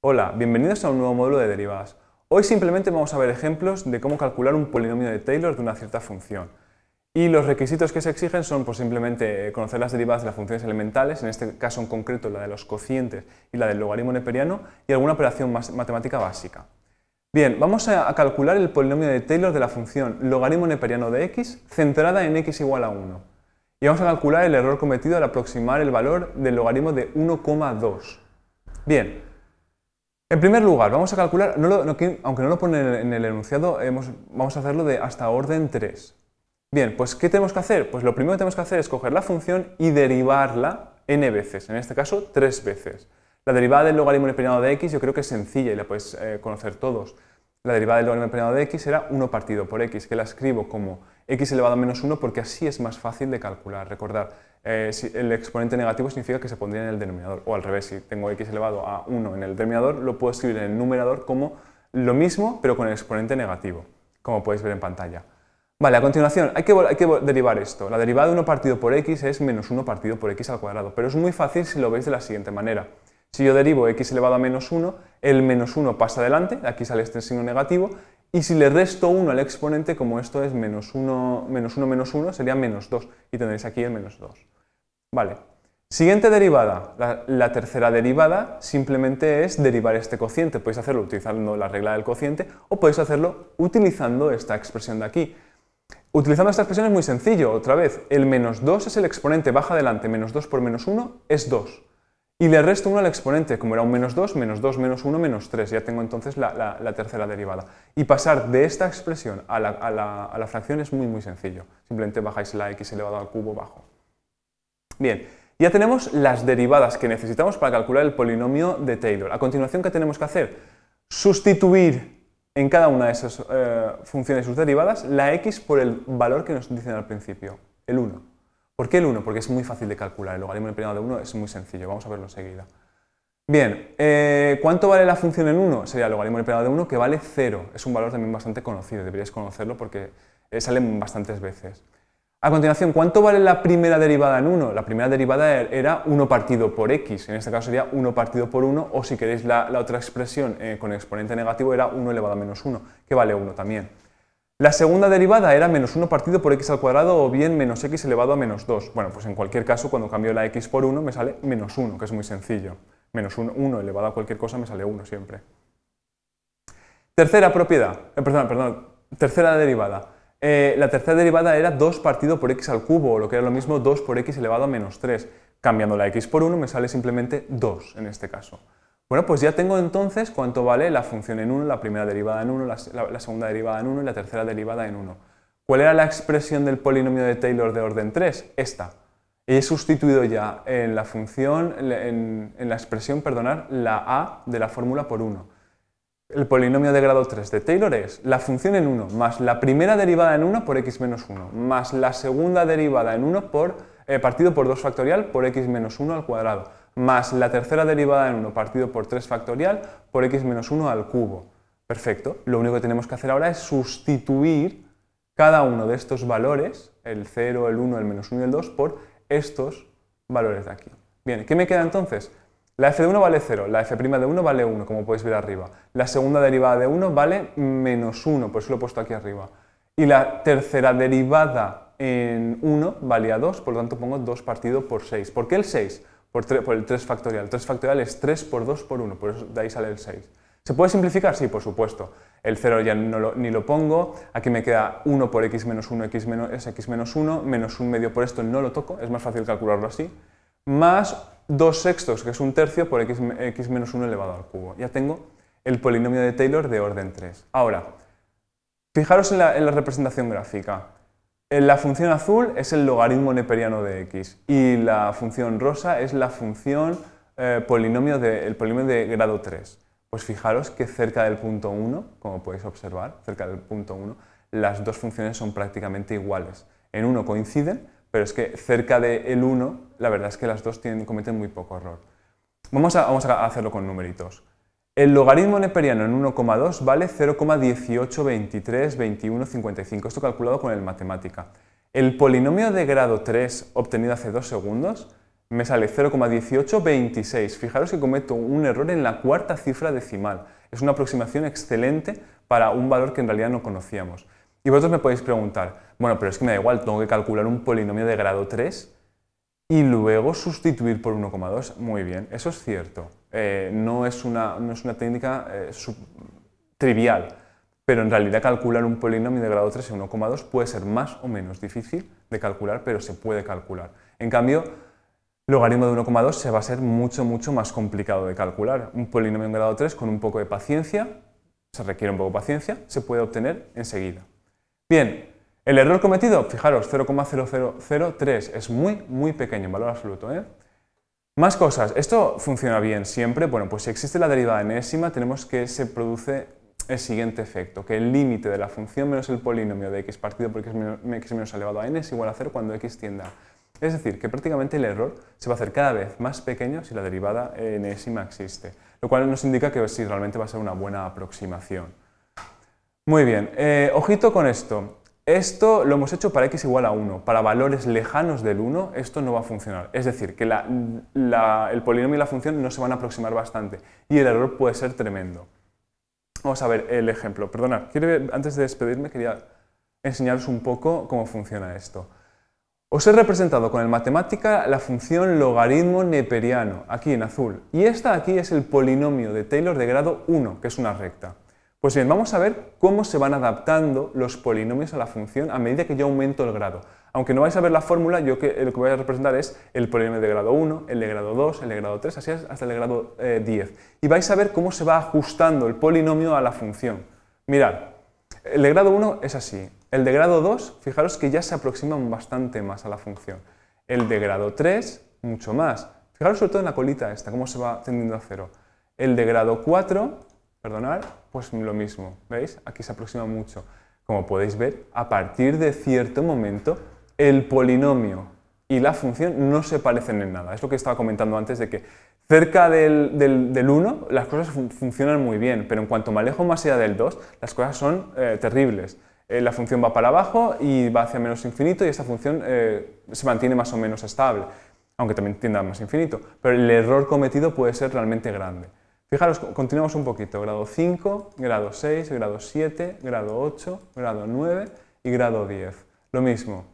Hola, bienvenidos a un nuevo módulo de derivadas. Hoy simplemente vamos a ver ejemplos de cómo calcular un polinomio de Taylor de una cierta función. Y los requisitos que se exigen son por pues, simplemente eh, conocer las derivadas de las funciones elementales, en este caso en concreto la de los cocientes y la del logaritmo neperiano, y alguna operación matemática básica. Bien, vamos a calcular el polinomio de Taylor de la función logaritmo neperiano de x centrada en x igual a 1. Y vamos a calcular el error cometido al aproximar el valor del logaritmo de 1,2. Bien, en primer lugar, vamos a calcular, aunque no lo pone en el enunciado, vamos a hacerlo de hasta orden 3. Bien, pues ¿qué tenemos que hacer? Pues lo primero que tenemos que hacer es coger la función y derivarla n veces, en este caso 3 veces. La derivada del logaritmo del de x yo creo que es sencilla y la podéis eh, conocer todos la derivada del logaritmo de x era 1 partido por x, que la escribo como x elevado a menos 1 porque así es más fácil de calcular. Recordar eh, si el exponente negativo significa que se pondría en el denominador, o al revés, si tengo x elevado a 1 en el denominador, lo puedo escribir en el numerador como lo mismo, pero con el exponente negativo, como podéis ver en pantalla. Vale, a continuación, hay que, hay que derivar esto. La derivada de 1 partido por x es menos 1 partido por x al cuadrado, pero es muy fácil si lo veis de la siguiente manera. Si yo derivo x elevado a menos 1, el menos 1 pasa adelante, aquí sale este signo negativo, y si le resto 1 al exponente, como esto es menos 1, menos 1, menos 1, sería menos 2, y tendréis aquí el menos 2. Vale. Siguiente derivada, la, la, tercera derivada simplemente es derivar este cociente. Podéis hacerlo utilizando la regla del cociente o podéis hacerlo utilizando esta expresión de aquí. Utilizando esta expresión es muy sencillo, otra vez, el menos 2 es el exponente, baja adelante, menos 2 por menos 1 es 2. Y le resto uno al exponente, como era un menos 2, menos 2, menos 1, menos 3. Ya tengo entonces la, tercera derivada. Y pasar de esta expresión a la, fracción es muy muy sencillo. Simplemente bajáis la x elevado al cubo bajo. Bien, ya tenemos las derivadas que necesitamos para calcular el polinomio de Taylor. A continuación, ¿qué tenemos que hacer? Sustituir en cada una de esas funciones eh, funciones sus derivadas la x por el valor que nos dicen al principio, el 1. ¿Por qué el 1? Porque es muy fácil de calcular. El logaritmo del primado de 1 es muy sencillo. Vamos a verlo enseguida. Bien, eh, ¿cuánto vale la función en 1? Sería el logaritmo del primado de 1 que vale 0. Es un valor también bastante conocido. Deberíais conocerlo porque eh, sale bastantes veces. A continuación, ¿cuánto vale la primera derivada en 1? La primera derivada er, era 1 partido por x, en este caso sería 1 partido por 1, o si queréis la, otra expresión eh, con exponente negativo era 1 elevado a menos 1, que vale 1 también. La segunda derivada era menos 1 partido por x al cuadrado o bien menos x elevado a menos 2. Bueno, pues en cualquier caso, cuando cambio la x por 1 me sale menos 1, que es muy sencillo. Menos 1, 1 elevado a cualquier cosa me sale 1 siempre. Tercera propiedad, eh, perdón, perdón, tercera derivada. Eh, la tercera derivada era 2 partido por x al cubo, o lo que era lo mismo 2 por x elevado a menos 3. Cambiando la x por 1 me sale simplemente 2 en este caso. Bueno, pues ya tengo entonces cuánto vale la función en 1, la primera derivada en 1, la, segunda derivada en 1 y la tercera derivada en 1. ¿Cuál era la expresión del polinomio de Taylor de orden 3? Esta. He sustituido ya en la función, en, la expresión, perdonar, la a de la fórmula por 1. El polinomio de grado 3 de Taylor es la función en 1 más la primera derivada en 1 por x menos 1 más la segunda derivada en 1 por, eh, partido por 2 factorial por x menos 1 al cuadrado más la tercera derivada en 1 partido por 3 factorial por x menos 1 al cubo. Perfecto. Lo único que tenemos que hacer ahora es sustituir cada uno de estos valores, el 0, el 1, el menos 1 y el 2, por estos valores de aquí. Bien, ¿qué me queda entonces? La f de 1 vale 0, la f' de 1 vale 1, como podéis ver arriba. La segunda derivada de 1 vale menos 1, por eso lo he puesto aquí arriba. Y la tercera derivada en 1 valía 2, por lo tanto pongo 2 partido por 6. ¿Por qué el 6? por, el 3 factorial. 3 factorial es 3 por 2 por 1, por eso de ahí sale el 6. ¿Se puede simplificar? Sí, por supuesto. El 0 ya no lo, ni lo pongo, aquí me queda 1 por x menos 1, x menos, es x menos 1, menos 1 medio por esto no lo toco, es más fácil calcularlo así, más 2 sextos, que es un tercio, por x, menos 1 elevado al cubo. Ya tengo el polinomio de Taylor de orden 3. Ahora, fijaros en la representación gráfica. Eh, la función azul es el logaritmo neperiano de x y la función rosa es la función eh, polinomio de, el polinomio de grado 3. Pues fijaros que cerca del punto 1, como podéis observar, cerca del punto 1, las dos funciones son prácticamente iguales. En uno coinciden, pero es que cerca del 1, la verdad es que las dos cometen muy poco error. Vamos a, vamos a hacerlo con numeritos. El logaritmo neperiano en 1,2 vale 0,18232155, esto calculado con el matemática. El polinomio de grado 3 obtenido hace 2 segundos me sale 0,1826. Fijaros que cometo un error en la cuarta cifra decimal. Es una aproximación excelente para un valor que en realidad no conocíamos. Y vosotros me podéis preguntar, bueno, pero es que me da igual, tengo que calcular un polinomio de grado 3 y luego sustituir por 1,2. Muy bien, eso es cierto. Eh, no, es una, no, es una, técnica eh, trivial, pero en realidad calcular un polinomio de grado 3 en 1,2 puede ser más o menos difícil de calcular, pero se puede calcular. En cambio, logaritmo de 1,2 se va a ser mucho, mucho más complicado de calcular. Un polinomio de grado 3 con un poco de paciencia, se requiere un poco de paciencia, se puede obtener enseguida. Bien, el error cometido, fijaros, 0,0003 es muy, muy pequeño en valor absoluto. ¿eh? Más cosas. Esto funciona bien siempre. Bueno, pues si existe la derivada enésima, tenemos que se produce el siguiente efecto, que el límite de la función menos el polinomio de x partido por x menos, x menos elevado a n es igual a 0 cuando x tienda Es decir, que prácticamente el error se va a hacer cada vez más pequeño si la derivada enésima existe, lo cual nos indica que si realmente va a ser una buena aproximación. Muy bien, eh, ojito con esto. Esto lo hemos hecho para x igual a 1. Para valores lejanos del 1 esto no va a funcionar. Es decir, que el polinomio y la función no se van a aproximar bastante y el error puede ser tremendo. Vamos a ver el ejemplo. Perdonad, antes de despedirme quería enseñaros un poco cómo funciona esto. Os he representado con el matemática la función logaritmo neperiano, aquí en azul, y esta aquí es el polinomio de Taylor de grado 1, que es una recta. Pues bien, vamos a ver cómo se van adaptando los polinomios a la función a medida que yo aumento el grado. Aunque no vais a ver la fórmula, yo que, eh, lo que voy a representar es el polinomio de grado 1, el de grado 2, el de grado 3, así hasta el de grado 10. Eh, y vais a ver cómo se va ajustando el polinomio a la función. Mirad, el de grado 1 es así, el de grado 2, fijaros que ya se aproximan bastante más a la función. El de grado 3, mucho más. Fijaros sobre todo en la colita esta, cómo se va tendiendo a cero. El de grado 4 perdonar, pues lo mismo. ¿Veis? Aquí se aproxima mucho. Como podéis ver, a partir de cierto momento, el polinomio y la función no se parecen en nada. Es lo que estaba comentando antes de que cerca del 1 las cosas funcionan muy bien, pero en cuanto me alejo más allá del 2, las cosas son eh, terribles. Eh, la función va para abajo y va hacia menos infinito y esta función eh, se mantiene más o menos estable, aunque también tienda a más infinito. Pero el error cometido puede ser realmente grande. Fijaros, continuamos un poquito. Grado 5, grado 6, grado 7, grado 8, grado 9 y grado 10. Lo mismo.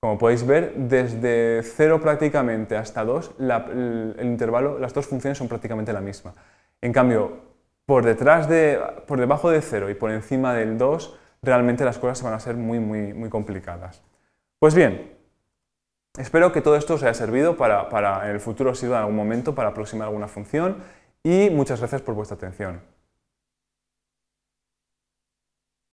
Como podéis ver, desde 0 prácticamente hasta 2, el, intervalo, las dos funciones son prácticamente la misma. En cambio, por, detrás de, por debajo de 0 y por encima del 2, realmente las cosas van a ser muy, muy, muy complicadas. Pues bien, espero que todo esto os haya servido para, en el futuro sirva en algún momento para aproximar alguna función y muchas gracias por vuestra atención.